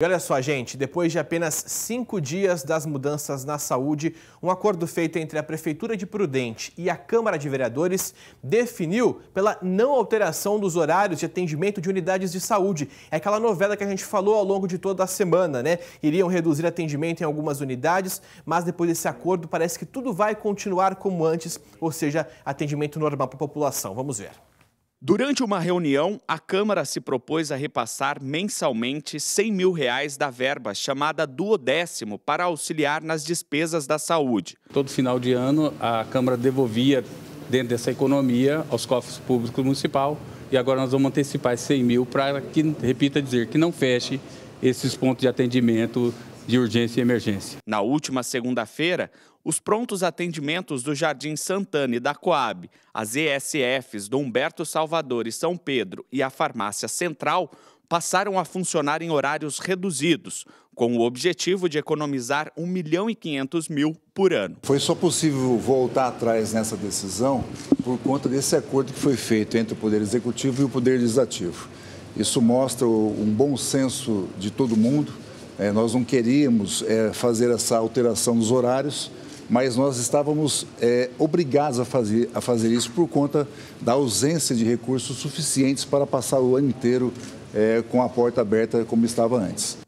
E olha só, gente, depois de apenas cinco dias das mudanças na saúde, um acordo feito entre a Prefeitura de Prudente e a Câmara de Vereadores definiu pela não alteração dos horários de atendimento de unidades de saúde. É aquela novela que a gente falou ao longo de toda a semana, né? Iriam reduzir atendimento em algumas unidades, mas depois desse acordo parece que tudo vai continuar como antes, ou seja, atendimento normal para a população. Vamos ver. Durante uma reunião, a Câmara se propôs a repassar mensalmente 100 mil reais da verba chamada duodécimo para auxiliar nas despesas da saúde. Todo final de ano, a Câmara devolvia dentro dessa economia aos cofres públicos municipal e agora nós vamos antecipar esses 100 mil para que, repita dizer, que não feche esses pontos de atendimento de urgência e emergência. Na última segunda-feira, os prontos atendimentos do Jardim Santana e da Coab, as ESFs do Humberto Salvador e São Pedro e a Farmácia Central passaram a funcionar em horários reduzidos, com o objetivo de economizar 1 milhão e 500 mil por ano. Foi só possível voltar atrás nessa decisão por conta desse acordo que foi feito entre o Poder Executivo e o Poder Legislativo. Isso mostra um bom senso de todo mundo é, nós não queríamos é, fazer essa alteração nos horários, mas nós estávamos é, obrigados a fazer, a fazer isso por conta da ausência de recursos suficientes para passar o ano inteiro é, com a porta aberta como estava antes.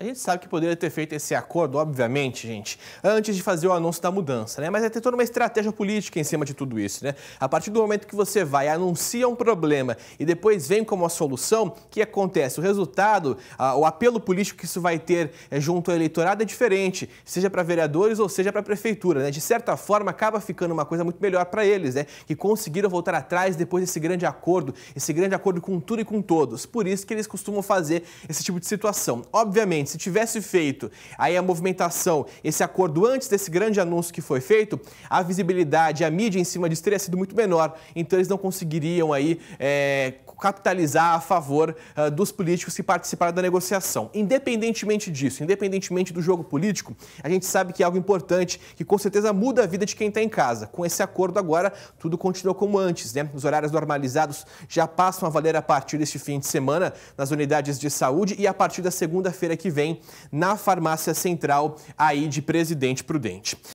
A gente sabe que poderia ter feito esse acordo, obviamente, gente, antes de fazer o anúncio da mudança, né? Mas é ter toda uma estratégia política em cima de tudo isso, né? A partir do momento que você vai, anuncia um problema e depois vem como a solução, o que acontece? O resultado, a, o apelo político que isso vai ter é, junto ao eleitorado é diferente, seja para vereadores ou seja para a prefeitura, né? De certa forma, acaba ficando uma coisa muito melhor para eles, né? Que conseguiram voltar atrás depois desse grande acordo, esse grande acordo com tudo e com todos. Por isso que eles costumam fazer esse tipo de situação. Obviamente, se tivesse feito aí a movimentação, esse acordo antes desse grande anúncio que foi feito, a visibilidade, a mídia em cima disso teria sido muito menor. Então eles não conseguiriam aí é, capitalizar a favor uh, dos políticos que participaram da negociação. Independentemente disso, independentemente do jogo político, a gente sabe que é algo importante que com certeza muda a vida de quem está em casa. Com esse acordo agora, tudo continua como antes, né? Os horários normalizados já passam a valer a partir deste fim de semana nas unidades de saúde e a partir da segunda-feira que vem vem na farmácia central aí de Presidente Prudente.